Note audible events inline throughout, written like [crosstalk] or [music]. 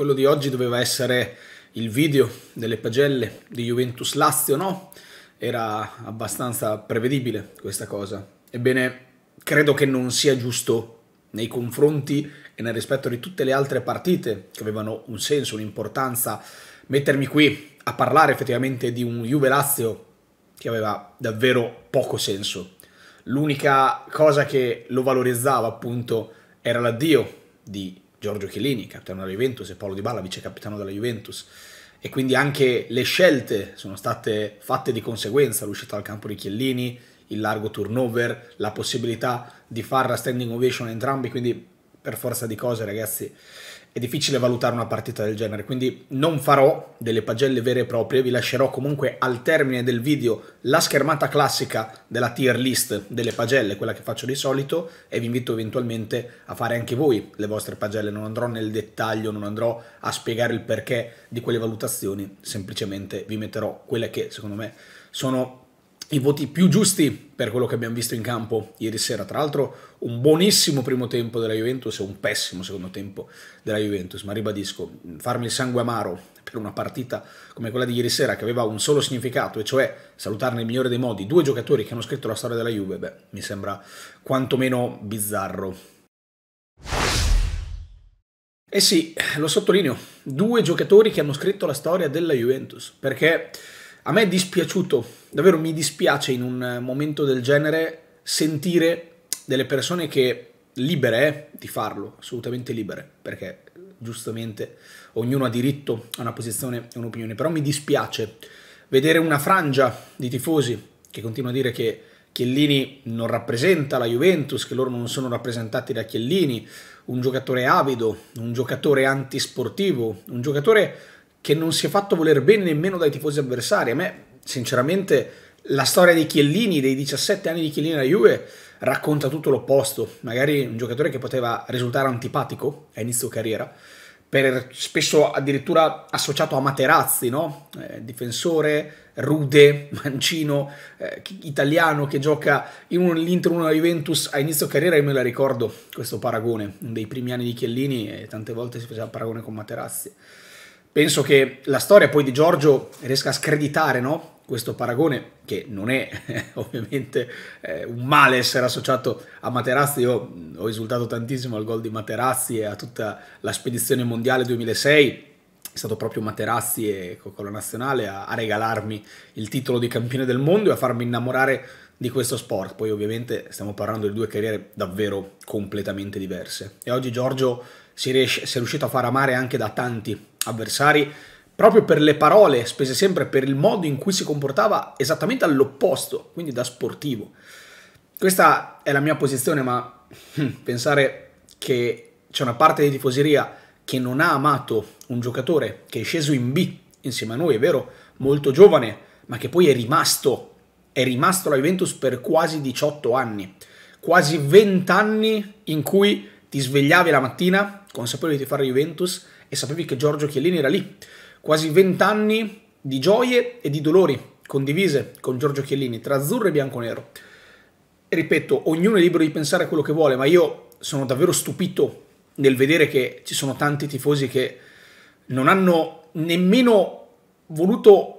quello di oggi doveva essere il video delle pagelle di Juventus Lazio, no? Era abbastanza prevedibile questa cosa. Ebbene, credo che non sia giusto nei confronti e nel rispetto di tutte le altre partite che avevano un senso, un'importanza, mettermi qui a parlare effettivamente di un Juve Lazio che aveva davvero poco senso. L'unica cosa che lo valorizzava appunto era l'addio di Giorgio Chiellini, capitano della Juventus, e Paolo Di Balla, vice capitano della Juventus. E quindi anche le scelte sono state fatte di conseguenza, l'uscita dal campo di Chiellini, il largo turnover, la possibilità di fare la standing ovation a entrambi, quindi per forza di cose ragazzi è difficile valutare una partita del genere, quindi non farò delle pagelle vere e proprie, vi lascerò comunque al termine del video la schermata classica della tier list delle pagelle, quella che faccio di solito, e vi invito eventualmente a fare anche voi le vostre pagelle, non andrò nel dettaglio, non andrò a spiegare il perché di quelle valutazioni, semplicemente vi metterò quelle che secondo me sono i voti più giusti per quello che abbiamo visto in campo ieri sera. Tra l'altro un buonissimo primo tempo della Juventus e un pessimo secondo tempo della Juventus, ma ribadisco, farmi il sangue amaro per una partita come quella di ieri sera che aveva un solo significato, e cioè salutare nel migliore dei modi due giocatori che hanno scritto la storia della Juve, beh, mi sembra quantomeno bizzarro. Eh sì, lo sottolineo, due giocatori che hanno scritto la storia della Juventus, perché... A me è dispiaciuto, davvero mi dispiace in un eh, momento del genere sentire delle persone che libere eh, di farlo, assolutamente libere, perché giustamente ognuno ha diritto a una posizione e un'opinione, però mi dispiace vedere una frangia di tifosi che continua a dire che Chiellini non rappresenta la Juventus, che loro non sono rappresentati da Chiellini, un giocatore avido, un giocatore antisportivo, un giocatore che non si è fatto voler bene nemmeno dai tifosi avversari. A me, sinceramente, la storia dei Chiellini, dei 17 anni di Chiellini alla Juve, racconta tutto l'opposto. Magari un giocatore che poteva risultare antipatico a inizio carriera, per, spesso addirittura associato a Materazzi, no? eh, difensore rude, [laughs] mancino, eh, italiano che gioca in un Inter, uno Juventus a inizio carriera, io me la ricordo questo paragone, dei primi anni di Chiellini e tante volte si faceva paragone con Materazzi penso che la storia poi di Giorgio riesca a screditare no? questo paragone, che non è [laughs] ovviamente eh, un male essere associato a Materazzi, io ho esultato tantissimo al gol di Materazzi e a tutta la spedizione mondiale 2006, è stato proprio Materazzi e Cocolo Nazionale a, a regalarmi il titolo di campione del mondo e a farmi innamorare di questo sport. Poi ovviamente stiamo parlando di due carriere davvero completamente diverse. E oggi Giorgio si, riesce, si, è riuscito a far amare anche da tanti avversari proprio per le parole spese sempre per il modo in cui si comportava esattamente all'opposto, quindi da sportivo. Questa è la mia posizione, ma hm, pensare che c'è una parte di tifoseria che non ha amato un giocatore che è sceso in B insieme a noi, è vero, molto giovane, ma che poi è rimasto, è rimasto alla Juventus per quasi 18 anni, quasi 20 anni in cui ti svegliavi la mattina consapevole di fare Juventus e sapevi che Giorgio Chiellini era lì. Quasi vent'anni di gioie e di dolori condivise con Giorgio Chiellini tra azzurro e bianco E ripeto, ognuno è libero di pensare quello che vuole, ma io sono davvero stupito nel vedere che ci sono tanti tifosi che non hanno nemmeno voluto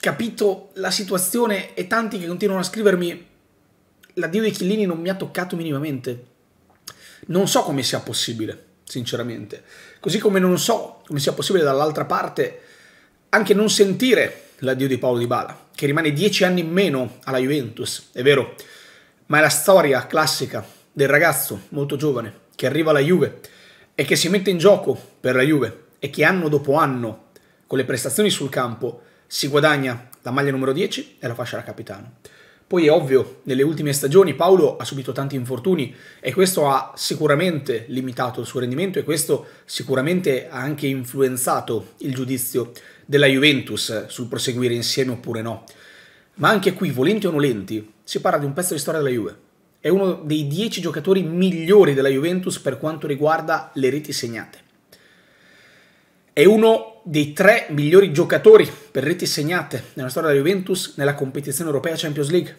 capito la situazione e tanti che continuano a scrivermi l'addio di Chiellini non mi ha toccato minimamente. Non so come sia possibile sinceramente. Così come non so come sia possibile dall'altra parte anche non sentire l'addio di Paolo Di Bala, che rimane dieci anni in meno alla Juventus, è vero, ma è la storia classica del ragazzo molto giovane che arriva alla Juve e che si mette in gioco per la Juve e che anno dopo anno, con le prestazioni sul campo, si guadagna la maglia numero 10 e la fascia da capitano. Poi è ovvio, nelle ultime stagioni Paolo ha subito tanti infortuni e questo ha sicuramente limitato il suo rendimento e questo sicuramente ha anche influenzato il giudizio della Juventus sul proseguire insieme oppure no. Ma anche qui, volenti o nolenti, si parla di un pezzo di storia della Juve. È uno dei dieci giocatori migliori della Juventus per quanto riguarda le reti segnate. È uno dei tre migliori giocatori per reti segnate nella storia della Juventus nella competizione europea Champions League.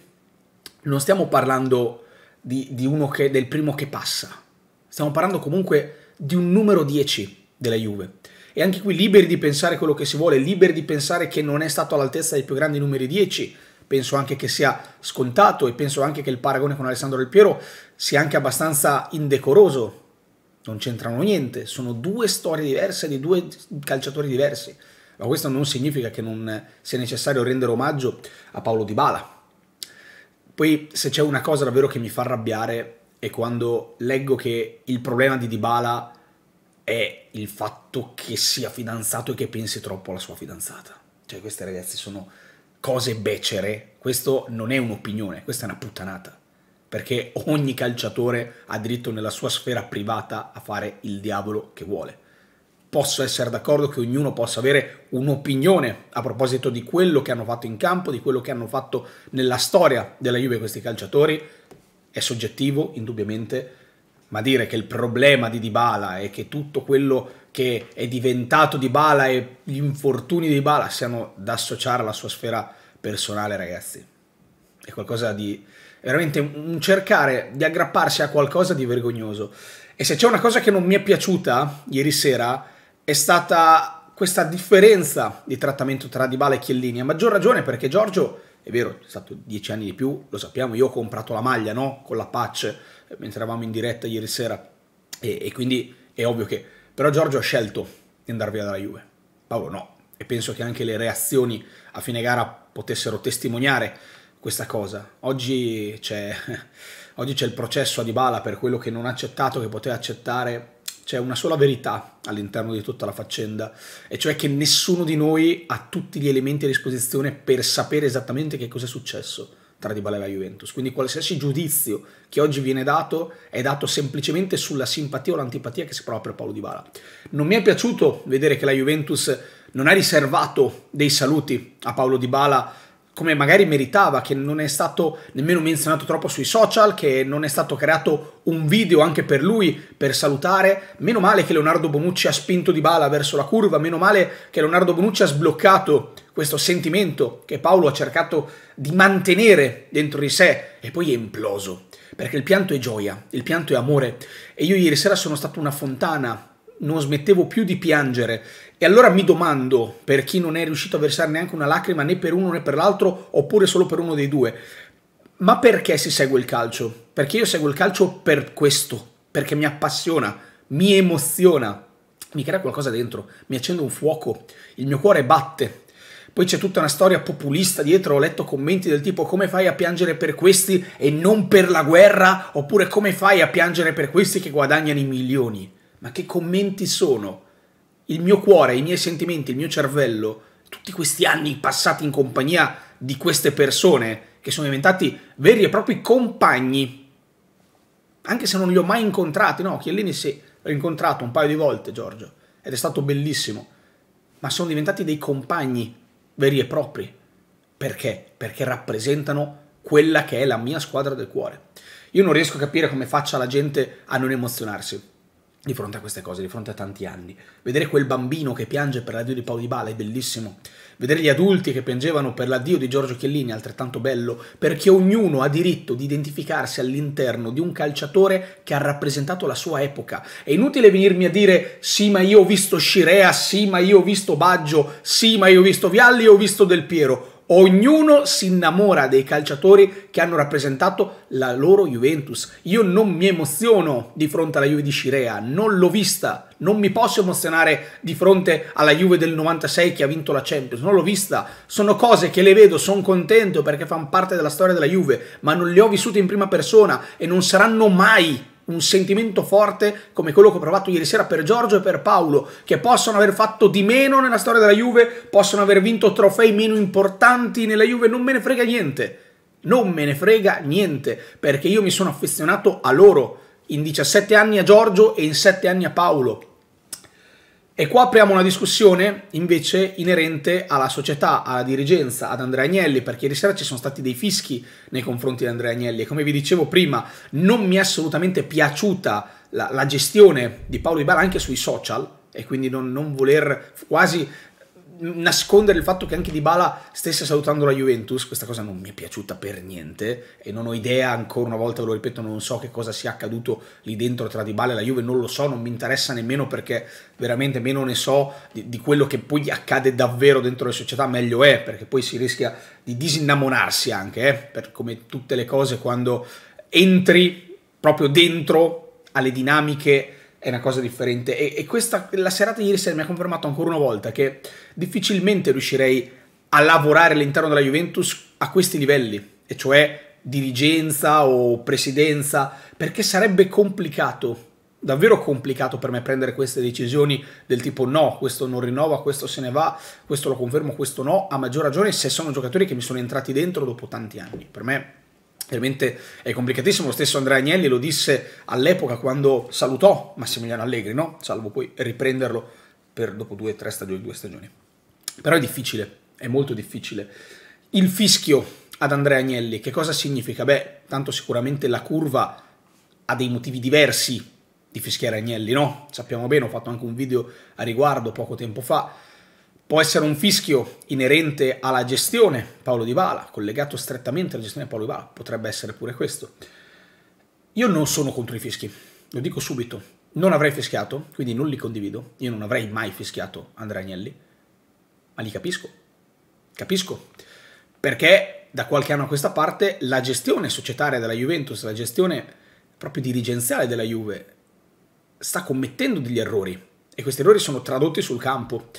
Non stiamo parlando di, di uno che, del primo che passa, stiamo parlando comunque di un numero 10 della Juve. E anche qui liberi di pensare quello che si vuole, liberi di pensare che non è stato all'altezza dei più grandi numeri 10, penso anche che sia scontato e penso anche che il paragone con Alessandro Del Piero sia anche abbastanza indecoroso non c'entrano niente, sono due storie diverse di due calciatori diversi, ma questo non significa che non sia necessario rendere omaggio a Paolo Di Bala. Poi se c'è una cosa davvero che mi fa arrabbiare è quando leggo che il problema di Di Bala è il fatto che sia fidanzato e che pensi troppo alla sua fidanzata. Cioè queste ragazze sono cose becere, questo non è un'opinione, questa è una puttanata perché ogni calciatore ha diritto nella sua sfera privata a fare il diavolo che vuole. Posso essere d'accordo che ognuno possa avere un'opinione a proposito di quello che hanno fatto in campo, di quello che hanno fatto nella storia della Juve questi calciatori, è soggettivo indubbiamente, ma dire che il problema di Dybala e che tutto quello che è diventato Dybala e gli infortuni di Dybala siano da associare alla sua sfera personale, ragazzi, è qualcosa di veramente un cercare di aggrapparsi a qualcosa di vergognoso. E se c'è una cosa che non mi è piaciuta ieri sera è stata questa differenza di trattamento tra Dybala e Chiellini, a maggior ragione perché Giorgio, è vero, è stato dieci anni di più, lo sappiamo, io ho comprato la maglia, no? Con la patch, mentre eravamo in diretta ieri sera, e, e quindi è ovvio che... Però Giorgio ha scelto di andare via dalla Juve, Paolo no, e penso che anche le reazioni a fine gara potessero testimoniare questa cosa. Oggi c'è, [laughs] oggi c'è il processo a Dybala per quello che non ha accettato, che poteva accettare. C'è una sola verità all'interno di tutta la faccenda, e cioè che nessuno di noi ha tutti gli elementi a disposizione per sapere esattamente che cosa è successo tra Dybala e la Juventus. Quindi qualsiasi giudizio che oggi viene dato è dato semplicemente sulla simpatia o l'antipatia che si prova per Paolo Dybala. Non mi è piaciuto vedere che la Juventus non ha riservato dei saluti a Paolo Dybala come magari meritava, che non è stato nemmeno menzionato troppo sui social, che non è stato creato un video anche per lui per salutare. Meno male che Leonardo Bonucci ha spinto di bala verso la curva, meno male che Leonardo Bonucci ha sbloccato questo sentimento che Paolo ha cercato di mantenere dentro di sé e poi è imploso. Perché il pianto è gioia, il pianto è amore. E io ieri sera sono stato una fontana non smettevo più di piangere. E allora mi domando, per chi non è riuscito a versare neanche una lacrima né per uno né per l'altro, oppure solo per uno dei due, ma perché si segue il calcio? Perché io seguo il calcio per questo, perché mi appassiona, mi emoziona, mi crea qualcosa dentro, mi accende un fuoco, il mio cuore batte. Poi c'è tutta una storia populista dietro, ho letto commenti del tipo come fai a piangere per questi e non per la guerra, oppure come fai a piangere per questi che guadagnano i milioni ma che commenti sono? Il mio cuore, i miei sentimenti, il mio cervello, tutti questi anni passati in compagnia di queste persone che sono diventati veri e propri compagni, anche se non li ho mai incontrati, no, Chiellini sì, l'ho incontrato un paio di volte Giorgio, ed è stato bellissimo, ma sono diventati dei compagni veri e propri. Perché? Perché rappresentano quella che è la mia squadra del cuore. Io non riesco a capire come faccia la gente a non emozionarsi di fronte a queste cose, di fronte a tanti anni. Vedere quel bambino che piange per l'addio di Paolo Di Bala è bellissimo. Vedere gli adulti che piangevano per l'addio di Giorgio Chiellini è altrettanto bello, perché ognuno ha diritto di identificarsi all'interno di un calciatore che ha rappresentato la sua epoca. È inutile venirmi a dire sì ma io ho visto Scirea, sì ma io ho visto Baggio, sì ma io ho visto Vialli, ho visto Del Piero Ognuno si innamora dei calciatori che hanno rappresentato la loro Juventus. Io non mi emoziono di fronte alla Juve di Scirea, non l'ho vista. Non mi posso emozionare di fronte alla Juve del 96 che ha vinto la Champions, non l'ho vista. Sono cose che le vedo, sono contento perché fanno parte della storia della Juve, ma non le ho vissute in prima persona e non saranno mai un sentimento forte come quello che ho provato ieri sera per Giorgio e per Paolo, che possono aver fatto di meno nella storia della Juve, possono aver vinto trofei meno importanti nella Juve, non me ne frega niente. Non me ne frega niente, perché io mi sono affezionato a loro, in 17 anni a Giorgio e in 7 anni a Paolo. E qua apriamo una discussione invece inerente alla società, alla dirigenza, ad Andrea Agnelli, perché ieri sera ci sono stati dei fischi nei confronti di Andrea Agnelli e come vi dicevo prima non mi è assolutamente piaciuta la, la gestione di Paolo Ibarra anche sui social e quindi non, non voler quasi nascondere il fatto che anche Dybala stesse salutando la Juventus, questa cosa non mi è piaciuta per niente e non ho idea, ancora una volta ve lo ripeto, non so che cosa sia accaduto lì dentro tra Dybala e la Juve, non lo so, non mi interessa nemmeno perché veramente meno ne so di, di quello che poi accade davvero dentro le società, meglio è, perché poi si rischia di disinnamorarsi anche, eh, per come tutte le cose quando entri proprio dentro alle dinamiche è una cosa differente. E, e questa, la serata di ieri sera mi ha confermato ancora una volta che difficilmente riuscirei a lavorare all'interno della Juventus a questi livelli, e cioè dirigenza o presidenza, perché sarebbe complicato, davvero complicato per me prendere queste decisioni del tipo no, questo non rinnova, questo se ne va, questo lo confermo, questo no, a maggior ragione se sono giocatori che mi sono entrati dentro dopo tanti anni. Per me Ovviamente è complicatissimo, lo stesso Andrea Agnelli lo disse all'epoca quando salutò Massimiliano Allegri, no? salvo poi riprenderlo per dopo due, tre stagioni, due stagioni. Però è difficile, è molto difficile. Il fischio ad Andrea Agnelli che cosa significa? Beh, tanto sicuramente la curva ha dei motivi diversi di fischiare Agnelli, no? Sappiamo bene, ho fatto anche un video a riguardo poco tempo fa Può essere un fischio inerente alla gestione Paolo Di Bala, collegato strettamente alla gestione Paolo Di Bala, potrebbe essere pure questo. Io non sono contro i fischi, lo dico subito. Non avrei fischiato, quindi non li condivido. Io non avrei mai fischiato Andrea Agnelli, ma li capisco. Capisco. Perché da qualche anno a questa parte la gestione societaria della Juventus, la gestione proprio dirigenziale della Juve, sta commettendo degli errori. E questi errori sono tradotti sul campo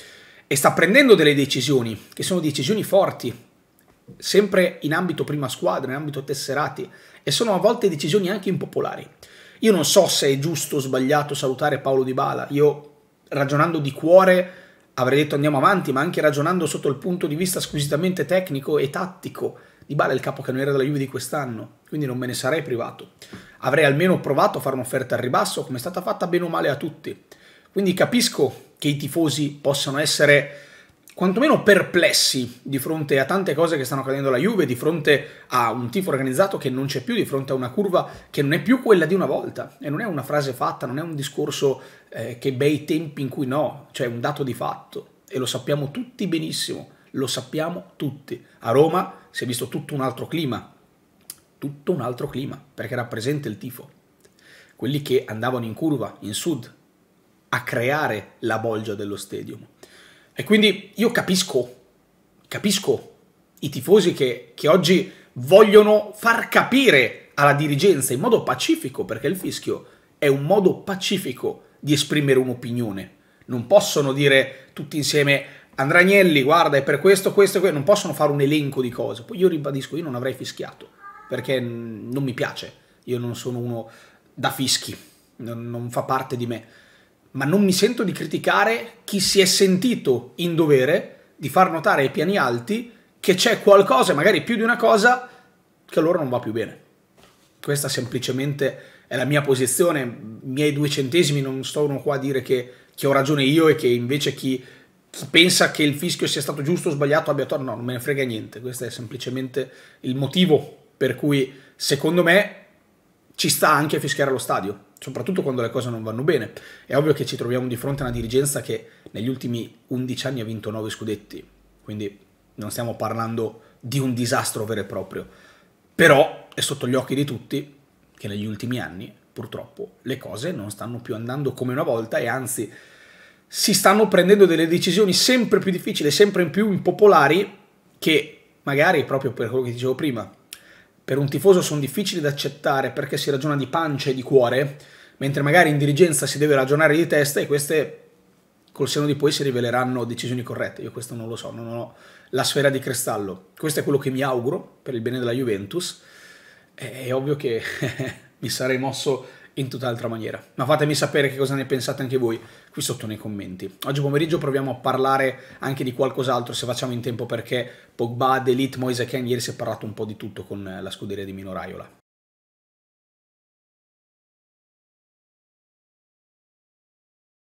e sta prendendo delle decisioni, che sono decisioni forti, sempre in ambito prima squadra, in ambito tesserati, e sono a volte decisioni anche impopolari. Io non so se è giusto o sbagliato salutare Paolo Di Bala, io ragionando di cuore avrei detto andiamo avanti, ma anche ragionando sotto il punto di vista squisitamente tecnico e tattico, Di Bala è il capocannoniere della Juve di quest'anno, quindi non me ne sarei privato. Avrei almeno provato a fare un'offerta al ribasso, come è stata fatta bene o male a tutti. Quindi capisco che i tifosi possano essere quantomeno perplessi di fronte a tante cose che stanno accadendo alla Juve, di fronte a un tifo organizzato che non c'è più, di fronte a una curva che non è più quella di una volta. E non è una frase fatta, non è un discorso eh, che bei tempi in cui no, cioè è un dato di fatto. E lo sappiamo tutti benissimo, lo sappiamo tutti. A Roma si è visto tutto un altro clima, tutto un altro clima, perché rappresenta il tifo. Quelli che andavano in curva, in sud, a creare la bolgia dello stadium. E quindi io capisco, capisco i tifosi che, che oggi vogliono far capire alla dirigenza in modo pacifico, perché il fischio è un modo pacifico di esprimere un'opinione. Non possono dire tutti insieme Andrà Agnelli, guarda, è per questo, questo, questo, non possono fare un elenco di cose. Poi io ribadisco, io non avrei fischiato, perché non mi piace, io non sono uno da fischi, non, non fa parte di me ma non mi sento di criticare chi si è sentito in dovere di far notare ai piani alti che c'è qualcosa, magari più di una cosa, che a loro non va più bene. Questa semplicemente è la mia posizione, i miei due centesimi, non sto qua a dire che, che, ho ragione io e che invece chi, chi, pensa che il fischio sia stato giusto o sbagliato abbia torto, no, non me ne frega niente, questo è semplicemente il motivo per cui secondo me ci sta anche a fischiare allo stadio, soprattutto quando le cose non vanno bene. È ovvio che ci troviamo di fronte a una dirigenza che negli ultimi 11 anni ha vinto 9 scudetti, quindi non stiamo parlando di un disastro vero e proprio, però è sotto gli occhi di tutti che negli ultimi anni purtroppo le cose non stanno più andando come una volta e anzi si stanno prendendo delle decisioni sempre più difficili, sempre più impopolari che magari proprio per quello che dicevo prima, per un tifoso sono difficili da accettare perché si ragiona di pancia e di cuore, mentre magari in dirigenza si deve ragionare di testa e queste col seno di poi si riveleranno decisioni corrette. Io questo non lo so, non ho la sfera di cristallo. Questo è quello che mi auguro per il bene della Juventus. È ovvio che [laughs] mi sarei mosso in tutt'altra maniera. Ma fatemi sapere che cosa ne pensate anche voi qui sotto nei commenti. Oggi pomeriggio proviamo a parlare anche di qualcos'altro se facciamo in tempo perché Pogba, Delete, Moise Ken, ieri si è parlato un po' di tutto con la scuderia di Mino Raiola.